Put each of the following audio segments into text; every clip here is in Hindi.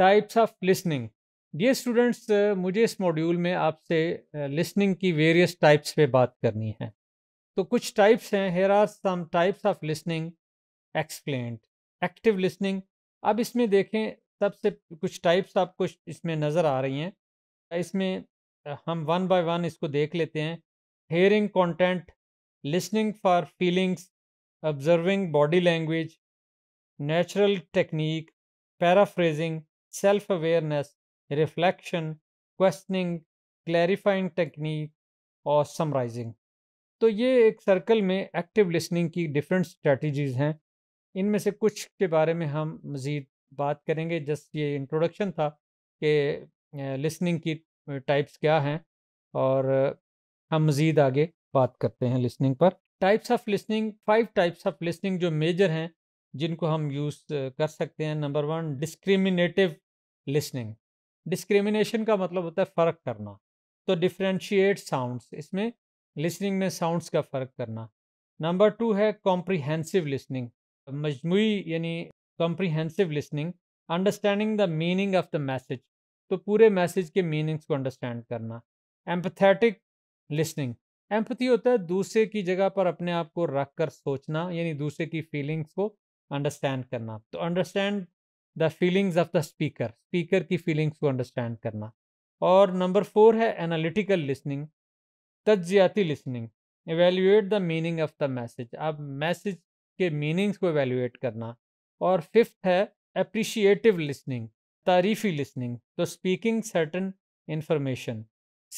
टाइप्स ऑफ लिसनिंग ये स्टूडेंट्स मुझे इस मॉड्यूल में आपसे लिसनिंग uh, की वेरियस टाइप्स पे बात करनी है तो कुछ टाइप्स हैं here are some types of listening explained active listening अब इसमें देखें सबसे कुछ टाइप्स आप कुछ इसमें नज़र आ रही हैं इसमें uh, हम वन बाय वन इसको देख लेते हैं hearing content listening for feelings observing body language natural technique paraphrasing self awareness, reflection, questioning, clarifying technique और समराइजिंग तो ये एक सर्कल में एक्टिव लिसनिंग की डिफरेंट स्ट्रेटजीज हैं इनमें से कुछ के बारे में हम मज़ीद बात करेंगे जस्ट ये इंट्रोडक्शन था कि लिसनिंग की टाइप्स क्या हैं और हम मज़ीद आगे बात करते हैं लिसनिंग पर types of listening five types of listening जो मेजर हैं जिनको हम यूज़ कर सकते हैं number one discriminative listening discrimination का मतलब होता है फ़र्क करना तो डिफ्रेंशिएट साउंड्स इसमें लिसनिंग में साउंड्स का फ़र्क करना नंबर टू है कॉम्प्रीहेंसिव लिसनिंग मजमू यानी comprehensive listening understanding the meaning of the message तो पूरे मैसेज के मीनिंग्स को अंडरस्टैंड करना एम्पथेटिक लिसनिंग एम्पथी होता है दूसरे की जगह पर अपने आप को रख कर सोचना यानी दूसरे की फीलिंग्स को अंडरस्टैंड करना तो understand the feelings of the speaker speaker की फीलिंग्स को अंडरस्टैंड करना और नंबर फोर है एनालिटिकल लिसनिंग तजियाती listening evaluate the meaning of the message आप मैसेज के मीनिंग्स को एवेल्यूएट करना और फिफ्थ है अप्रिशिएटिव लिसनिंग तारीफी लिसनिंग तो speaking certain information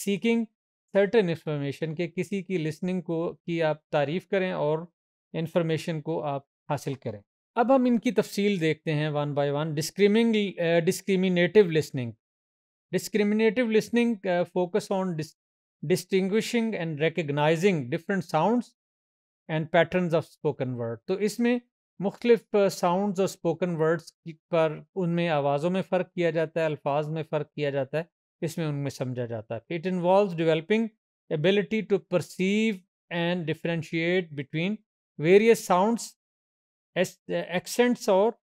seeking certain information के किसी की लिसनिंग को कि आप तारीफ़ करें और इंफॉर्मेशन को आप हासिल करें अब हम इनकी तफसील देखते हैं one by one discriminating discriminative listening discriminative listening focus on distinguishing and recognising different sounds and patterns of spoken word तो इसमें मुख्तफ साउंड्स और स्पोकन वर्ड्स पर उनमें आवाज़ों में फ़र्क किया जाता है अल्फाज में फ़र्क किया जाता है इसमें उनमें समझा जाता है it involve developing ability to perceive and differentiate between various sounds accents और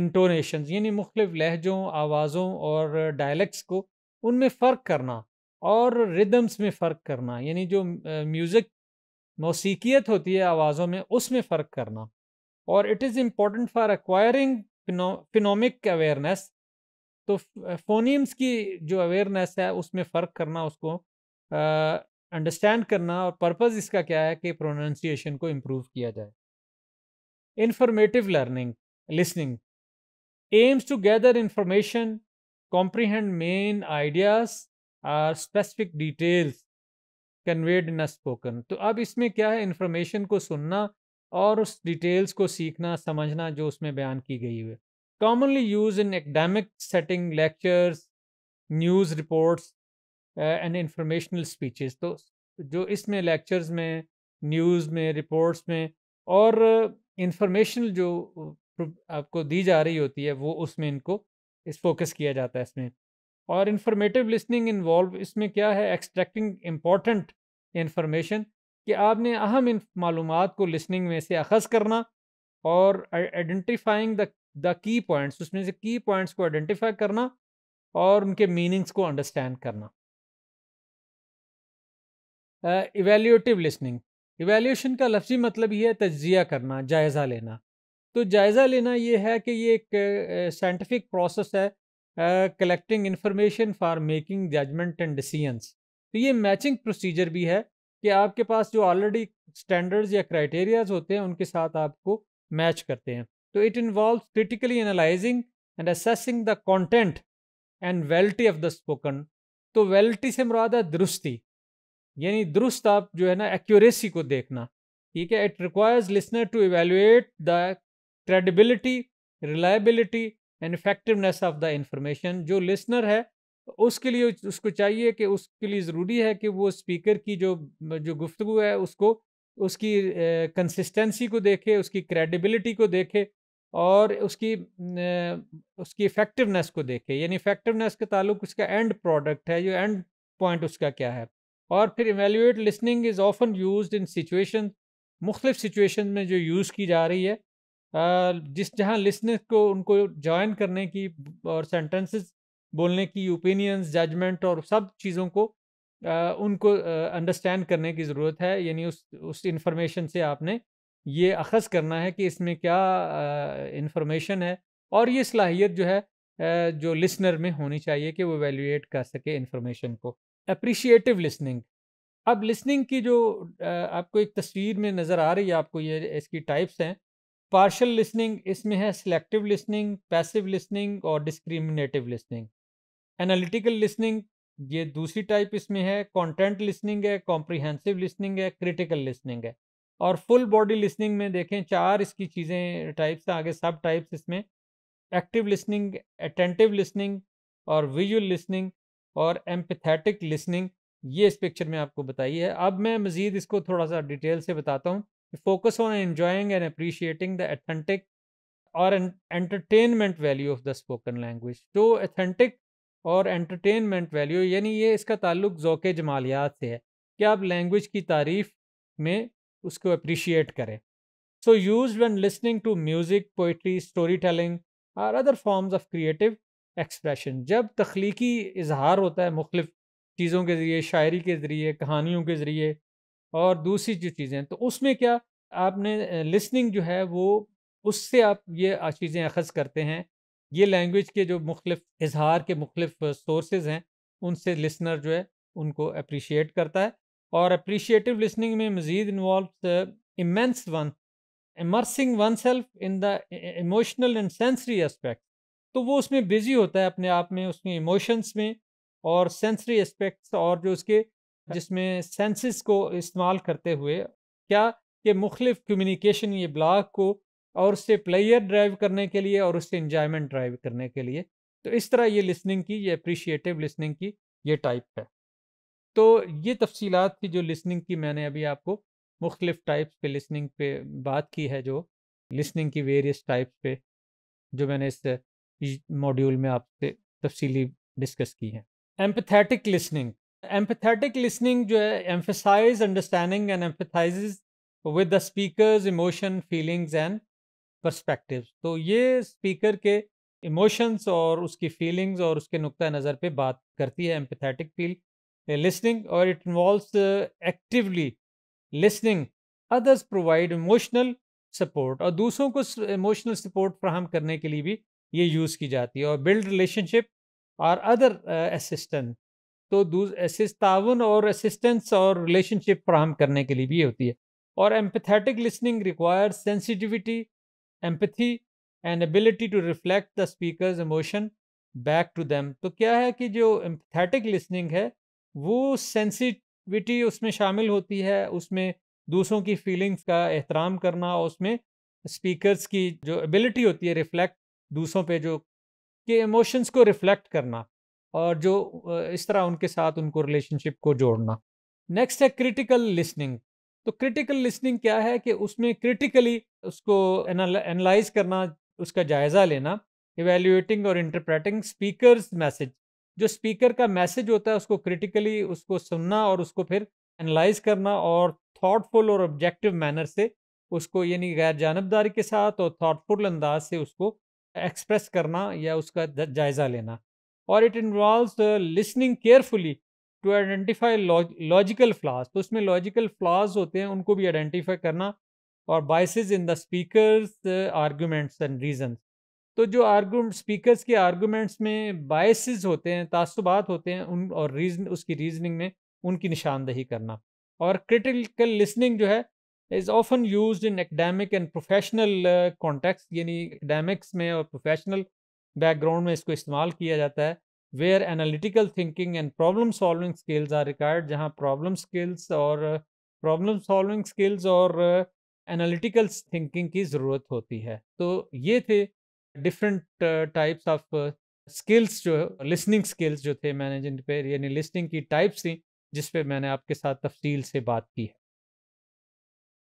इंटोनेशन यानी मुख्तफ लहजों आवाज़ों और डायलैक्ट्स को उनमें फ़र्क करना और रिदम्स में फ़र्क करना यानी जो म्यूज़िक मौसीकियत होती है आवाज़ों में उसमें फ़र्क करना और it is important for acquiring phonemic awareness तो फोनीम्स की जो अवेयरनेस है उसमें फ़र्क करना उसको अंडरस्टैंड करना और पर्पज़ इसका क्या है कि प्रोनाउंसिएशन को इम्प्रूव किया जाए Informative learning listening aims to gather information, comprehend main ideas और specific details conveyed in spoken तो अब इसमें क्या है इंफॉर्मेशन को सुनना और उस डिटेल्स को सीखना समझना जो उसमें बयान की गई हुई commonly use in academic setting lectures news reports and informational speeches तो जो इसमें लेक्चर्स में न्यूज़ में रिपोर्ट्स में और इंफॉर्मेशन जो आपको दी जा रही होती है वो उसमें इनको इस फोकस किया जाता है इसमें और इंफॉर्मेटिव लिसनिंग इन्वॉल्व इसमें क्या है एक्सट्रैक्टिंग इम्पॉर्टेंट इन्फॉर्मेशन कि आपने अहम मालूम को लिसनिंग में से अखज़ करना और identifying the the key points उसमें से की पॉइंट्स को आइडेंटिफाई करना और उनके मीनिंग्स को अंडरस्टैंड करना इवेल्यूटिव uh, लिसनिंग इवेल्यूशन का लफ्जी मतलब ये है तजिया करना जायज़ा लेना तो जायज़ा लेना ये है कि ये एक साइंटिफिक प्रोसेस है collecting information for making judgement and decisions तो ये मैचिंग प्रोसीजर भी है कि आपके पास जो ऑलरेडी स्टैंडर्ड्स या क्राइटेरियाज होते हैं उनके साथ आपको मैच करते हैं तो it involve critically analysing and assessing the content and validity of the spoken तो वेल्टी से मुराद है दुरुस्ती यानी दुरुस्त आप जो है ना एक्यूरेसी को देखना ठीक है it requires listener to evaluate the credibility reliability and effectiveness of the information जो लिसनर है उसके लिए उसको चाहिए कि उसके लिए ज़रूरी है कि वो स्पीकर की जो जो गुफ्तु है उसको उसकी कंसिस्टेंसी को देखे उसकी क्रेडिबिलिटी को देखे और उसकी उसकी इफ़ेक्टिवनेस को देखे यानी इफ़ेक्टिवनेस के ताल्लुक उसका एंड प्रोडक्ट है जो एंड पॉइंट उसका क्या है और फिर evaluate listening is often use in situation मुख्तफ सिचुएशन में जो यूज़ की जा रही है जिस जहाँ लिसनर को उनको जॉइन करने की और सेंटेंसेस बोलने की ओपिनियंस जजमेंट और सब चीज़ों को उनको अंडरस्टैंड करने की ज़रूरत है यानी उस उस इंफॉर्मेशन से आपने ये अखज़ करना है कि इसमें क्या इंफॉर्मेशन है और ये सलाहियत जो है जो लिसनर में होनी चाहिए कि वो वैल्यूएट कर सके इन्फॉर्मेशन को अप्रिशिएटिव लिसनिंग अब लिसनिंग की जो आपको एक तस्वीर में नज़र आ रही है आपको ये इसकी टाइप्स हैं पार्शल लिसनिंग इसमें है सिलेक्टिव लिसनिंग पैसिव लिसनिंग और डिस्क्रिमिनेटिव लिसनिंग एनालिटिकल लिसनिंग ये दूसरी टाइप इसमें है कंटेंट लिसनिंग है कॉम्प्रिहेंसिव लिसनिंग है क्रिटिकल लिसनिंग है और फुल बॉडी लिसनिंग में देखें चार इसकी चीज़ें टाइप्स आगे सब टाइप्स इसमें एक्टिव लिसनिंग अटेंटिव लिसनिंग और विजुअल लिसनिंग और एम्पथेटिक लिसनिंग ये इस पिक्चर में आपको बताई है अब मैं मज़ीद इसको थोड़ा सा डिटेल से बताता हूँ focus on enjoying and appreciating the authentic और entertainment value of the spoken language तो एथेंटिक और एंटरटेनमेंट वैल्यू यानी ये इसका ताल्लुक ओक़ जमालियात से है कि आप लैंग्वेज की तारीफ में उसको अप्रीशिएट करें so use one listening to music poetry story telling और other forms of creative expression जब तख्लीकी इजहार होता है मुख्तफ चीज़ों के ज़रिए शायरी के ज़रिए कहानियों के ज़रिए और दूसरी जो चीज़ें तो उसमें क्या आपने लिसनिंग जो है वो उससे आप ये चीज़ें अखज़ करते हैं ये लैंग्वेज के जो मुख्तफ इजहार के मुख्तफ सोर्सेज हैं उनसे लिसनर जो है उनको अप्रीशिएट करता है और अप्रीशिएटिव लिसनिंग में मज़ीद involve immense one immersing oneself in the emotional and sensory aspect तो वो उसमें बिजी होता है अपने आप में उसमें इमोशंस में और सेंसरी एस्पेक्ट्स और जो उसके हाँ। जिसमें सेंसेस को इस्तेमाल करते हुए क्या कि मुख्तफ कम्युनिकेशन ये ब्लॉग को और उससे प्लेयर ड्राइव करने के लिए और उससे इंजॉयमेंट ड्राइव करने के लिए तो इस तरह ये लिसनिंग की ये अप्रिशिएटिव लिसनिंग की ये टाइप है तो ये तफसीलात थी जो लिसनिंग की मैंने अभी आपको मुख्तफ टाइप्स पे लिसनिंग पे बात की है जो लिसनिंग की वेरियस टाइप्स पे जो मैंने इस मॉड्यूल में आपसे तफसीली डिस्कस की हैं एम्पथेटिक लिसनिंग एम्पथेटिक लिसनिंग जो है emphasize understanding and emphasize with the speaker's emotion feelings and perspective तो ये स्पीकर के इमोशंस और उसकी फीलिंग्स और उसके नुक़ नज़र पे बात करती है एम्पथेटिक फील लिसनिंग और it involves actively listening others provide emotional support और दूसरों को इमोशनल सपोर्ट फ्राहम करने के लिए भी ये यूज़ की जाती है और बिल्ड रिलेशनशिप और अदर असिस्टेंस तो ताउन और असिस्टेंस और रिलेशनशिप फ्राहम करने के लिए भी होती है और empathetic listening require sensitivity empathy and ability to reflect the speaker's emotion back to them तो क्या है कि जो एम्पथेटिक लिसनिंग है वो सेंसिटिविटी उसमें शामिल होती है उसमें दूसरों की फीलिंग्स का एहतराम करना और उसमें स्पीकर्स की जो एबिलिटी होती है रिफ्लेक्ट दूसरों पे जो के इमोशंस को रिफ्लेक्ट करना और जो इस तरह उनके साथ उनको रिलेशनशिप को जोड़ना नेक्स्ट है क्रिटिकल लिसनिंग तो क्रिटिकल लिसनिंग क्या है कि उसमें क्रिटिकली उसको एनालाइज करना उसका जायज़ा लेना इवेल्यूटिंग और इंटरप्रेटिंग स्पीकर्स मैसेज जो स्पीकर का मैसेज होता है उसको क्रिटिकली उसको सुनना और उसको फिर एनालाइज करना और थाटफुल और ऑब्जेक्टिव मैनर से उसको यानी गैर जानबदारी के साथ और थाटफुल अंदाज से उसको एक्सप्रेस करना या उसका जायज़ा लेना और it involve listening carefully to identify logical flaws तो उसमें लॉजिकल फ्लाज होते हैं उनको भी आइडेंटिफाई करना और biases in the speaker's arguments and reason तो जो आर्गूमेंट स्पीकर्स के आर्गूमेंट्स में बाइस होते हैं तासुबात होते हैं उन और रीजन उसकी रीजनिंग में उनकी निशानदही करना और क्रिटिकल लिसनिंग जो है is often use in academic and professional context यानी एक्डेमिक्स में और प्रोफेशनल बैकग्राउंड में इसको इस्तेमाल किया जाता है where analytical thinking and problem solving skills are required जहाँ प्रॉब्लम स्किल्स और प्रॉब्लम सॉल्विंग स्किल्स और एनालिटिकल uh, थिंकिंग की ज़रूरत होती है तो ये थे डिफरेंट टाइप्स ऑफ स्किल्स जो लिसनिंग स्किल्स जो थे मैंने जिन पे यानी लिसनिंग की टाइप्स थी जिस पे मैंने आपके साथ तफसील से बात की है